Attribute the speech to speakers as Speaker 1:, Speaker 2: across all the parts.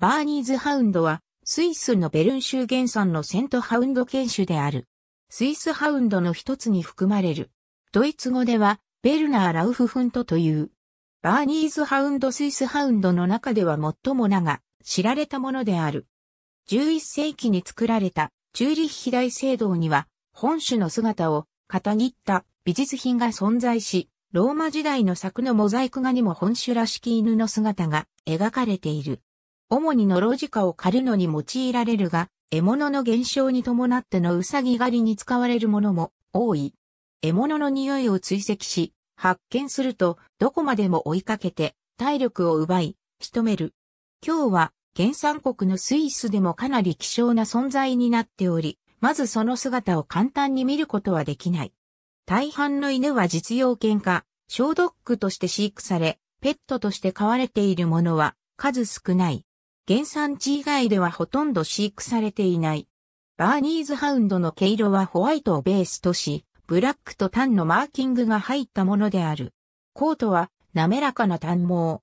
Speaker 1: バーニーズハウンドは、
Speaker 2: スイスのベルン州原産のセントハウンド犬種である。スイスハウンドの一つに含まれる。ドイツ語では、ベルナー・ラウフフントという。バーニーズハウンドスイスハウンドの中では最も名が知られたものである。11世紀に作られたチューリッヒ大聖堂には、本種の姿を片切った美術品が存在し、ローマ時代の作のモザイク画にも本種らしき犬の姿が描かれている。主にのろじかを狩るのに用いられるが、獲物の減少に伴ってのうさぎ狩りに使われるものも多い。獲物の匂いを追跡し、発見すると、どこまでも追いかけて、体力を奪い、仕留める。今日は、原産国のスイスでもかなり希少な存在になっており、まずその姿を簡単に見ることはできない。大半の犬は実用犬か、小ドッグとして飼育され、ペットとして飼われているものは数少ない。原産地以外ではほとんど飼育されていない。バーニーズハウンドの毛色はホワイトをベースとし、ブラックとタンのマーキングが入ったものである。コートは滑らかな短毛。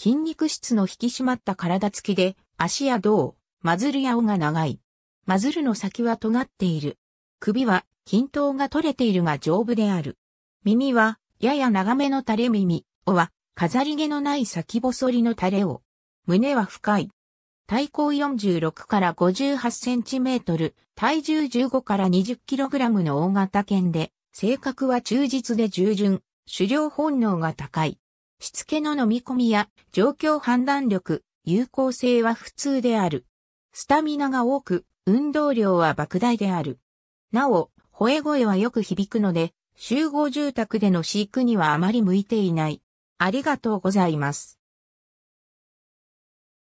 Speaker 2: 筋肉質の引き締まった体つきで、足や胴、マズルや尾が長い。マズルの先は尖っている。首は均等が取れているが丈夫である。耳はやや長めの垂れ耳、尾は飾り毛のない先細りの垂れ尾。胸は深い。体高46から58センチメートル、体重15から20キログラムの大型犬で、性格は忠実で従順、狩猟本能が高い。しつけの飲み込みや状況判断力、有効性は普通である。スタミナが多く、運動量は莫大である。なお、吠え声はよく響くので、集合住宅での飼育にはあまり向いていない。ありが
Speaker 1: とうございます。